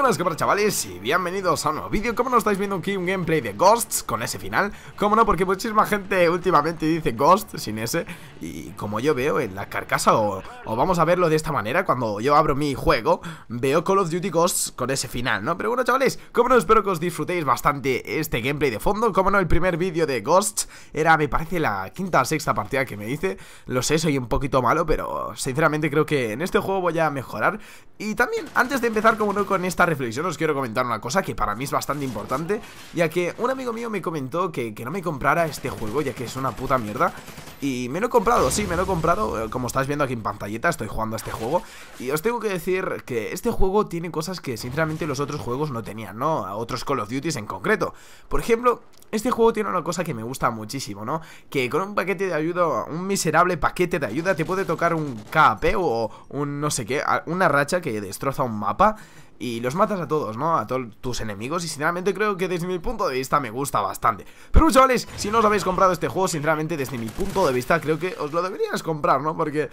buenas que chavales y bienvenidos a un nuevo vídeo Como no estáis viendo aquí un gameplay de Ghosts con ese final Como no, porque muchísima gente últimamente dice Ghosts sin ese Y como yo veo en la carcasa o, vamos a verlo de esta manera Cuando yo abro mi juego veo Call of Duty Ghosts con ese final, ¿no? Pero bueno chavales, como no, espero que os disfrutéis bastante este gameplay de fondo Como no, el primer vídeo de Ghosts era me parece la quinta o sexta partida que me dice, Lo sé, soy un poquito malo, pero sinceramente creo que en este juego voy a mejorar Y también antes de empezar como no con esta reflexión os quiero comentar una cosa que para mí es bastante importante, ya que un amigo mío me comentó que, no me comprara este juego, ya que es una puta mierda. Y me lo he comprado, sí, me lo he comprado, eh, como estáis viendo aquí en pantalleta, estoy jugando a este juego. Y os tengo que decir que este juego tiene cosas que sinceramente los otros juegos no tenían, ¿no? A otros Call of Duty en concreto. Por ejemplo, este juego tiene una cosa que me gusta muchísimo, ¿no? Que con un paquete de ayuda, un miserable paquete de ayuda, te puede tocar un KP o un no sé qué, una racha que destroza un mapa y los matas a todos, ¿no? A todos tus enemigos y sinceramente creo que desde mi punto de vista me gusta bastante Pero chavales, si no os habéis comprado este juego, sinceramente desde mi punto de vista creo que os lo deberías comprar, ¿no? Porque eh,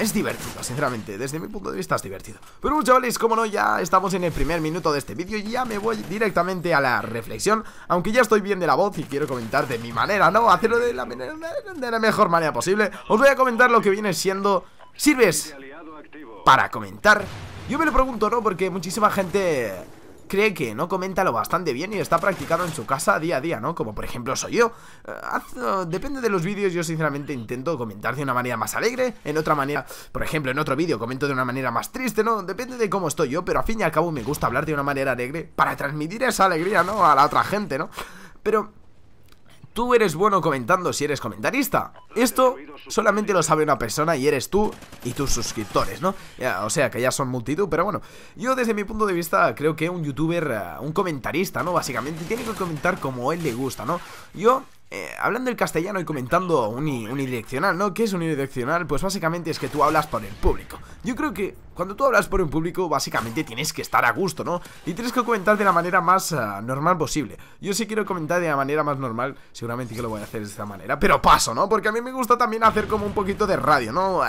es divertido, sinceramente, desde mi punto de vista es divertido Pero chavales, como no, ya estamos en el primer minuto de este vídeo y ya me voy directamente a la reflexión Aunque ya estoy bien de la voz y quiero comentar de mi manera, ¿no? Hacerlo de la, de la mejor manera posible Os voy a comentar lo que viene siendo... Sirves para comentar yo me lo pregunto, ¿no? Porque muchísima gente cree que no comenta lo bastante bien y está practicado en su casa día a día, ¿no? Como por ejemplo soy yo. Eh, eh, depende de los vídeos, yo sinceramente intento comentar de una manera más alegre, en otra manera, por ejemplo, en otro vídeo comento de una manera más triste, ¿no? Depende de cómo estoy yo, pero a fin y al cabo me gusta hablar de una manera alegre para transmitir esa alegría, ¿no? A la otra gente, ¿no? Pero tú eres bueno comentando si eres comentarista. Esto solamente lo sabe una persona y eres tú y tus suscriptores, ¿no? o sea, que ya son multitud, pero bueno. Yo desde mi punto de vista creo que un youtuber, eh, un comentarista, ¿no? Básicamente tiene que comentar como él le gusta, ¿no? Yo eh, hablando el castellano y comentando unidireccional, ¿no? ¿Qué es unidireccional? Pues básicamente es que tú hablas por el público. Yo creo que cuando tú hablas por un público, básicamente tienes que estar a gusto, ¿no? Y tienes que comentar de la manera más eh, normal posible. Yo sí quiero comentar de la manera más normal, seguramente que lo voy a hacer de esta manera. Pero paso, ¿no? Porque a mí me gusta también hacer como un poquito de radio, ¿no? Eh,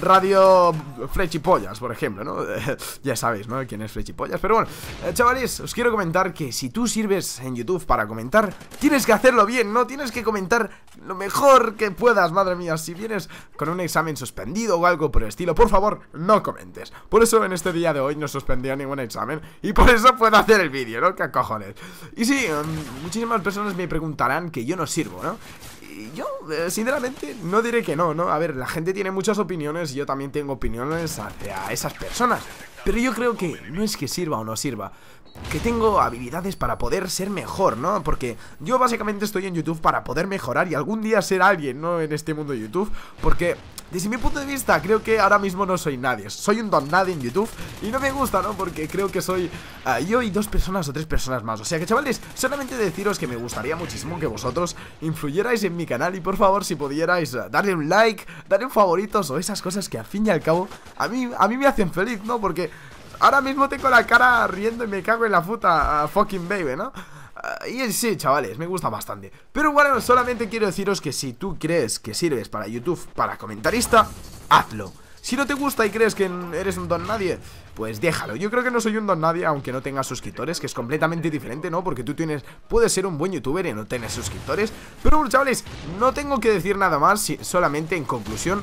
radio flechipollas, por ejemplo, ¿no? ya sabéis, ¿no? Quién es flechipollas. Pero bueno, eh, chavales, os quiero comentar que si tú sirves en YouTube para comentar, tienes que hacerlo bien, ¿no? Tienes que comentar lo mejor que puedas, madre mía. Si vienes con un examen suspendido o algo por el estilo, por favor, no comentes. Por eso en este día de hoy no suspendió ningún examen Y por eso puedo hacer el vídeo, ¿no? ¿Qué cojones? Y sí, em, muchísimas personas me preguntarán que yo no sirvo, ¿no? Y yo, eh, sinceramente, no diré que no, ¿no? A ver, la gente tiene muchas opiniones y yo también tengo opiniones hacia esas personas. Pero yo creo que no es que sirva o no sirva, que tengo habilidades para poder ser mejor, ¿no? Porque yo básicamente estoy en YouTube para poder mejorar y algún día ser alguien, ¿no? En este mundo de YouTube, porque desde mi punto de vista, creo que ahora mismo no soy nadie. Soy un don nadie en YouTube y no me gusta, ¿no? Porque creo que soy ah, yo y dos personas o tres personas más. O sea que, chavales, solamente deciros que me gustaría muchísimo que vosotros influyerais en mi canal y por favor, si pudierais, ah, darle un like, darle un favoritos o esas cosas que al fin y al cabo a mí, a mí me hacen feliz, ¿no? Porque ahora mismo tengo la cara riendo y me cago en la puta ah, fucking baby, ¿no? Ah, y sí, chavales, me gusta bastante Pero bueno, solamente quiero deciros que si tú crees que sirves para YouTube para comentarista Hazlo si no te gusta y crees que eres un don nadie, pues déjalo. Yo creo que no soy un don nadie, aunque no tenga suscriptores, que es completamente diferente, ¿no? Porque tú tienes, puedes ser un buen youtuber y no tener suscriptores. Pero bueno, chavales, no tengo que decir nada más, solamente en conclusión,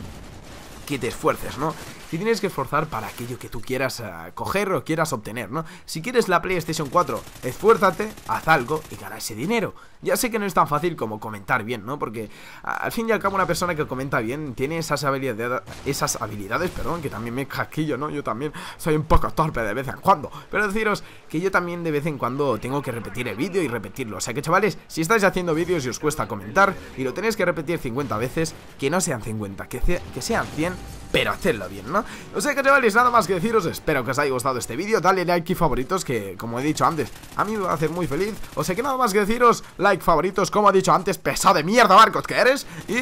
que te esfuerces, ¿no? Y tienes que esforzar para aquello que tú quieras eh, coger o quieras obtener, ¿no? Si quieres la PlayStation 4, esfuérzate, haz algo y gana ese dinero. Ya sé que no es tan fácil como comentar bien, ¿no? Porque al fin y al cabo una persona que comenta bien tiene esas habilidades, esas habilidades, perdón, que también me caquillo, ¿no? Yo también soy un poco torpe de vez en cuando. Pero deciros que yo también de vez en cuando tengo que repetir el vídeo y repetirlo. O sea que chavales, si estáis haciendo vídeos y os cuesta comentar y lo tenéis que repetir 50 veces, que no sean 50, que, que sean 100 pero hacerlo bien, ¿no? O sea que chavales, nada más que deciros, espero que os haya gustado este vídeo, dale like y favoritos que, como he dicho antes, a mí me va a hacer muy feliz, o sea que nada más que deciros, like, favoritos, como he dicho antes, pesado de mierda, Marcos, que eres, y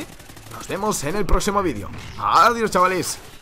nos vemos en el próximo vídeo. Adiós, chavales.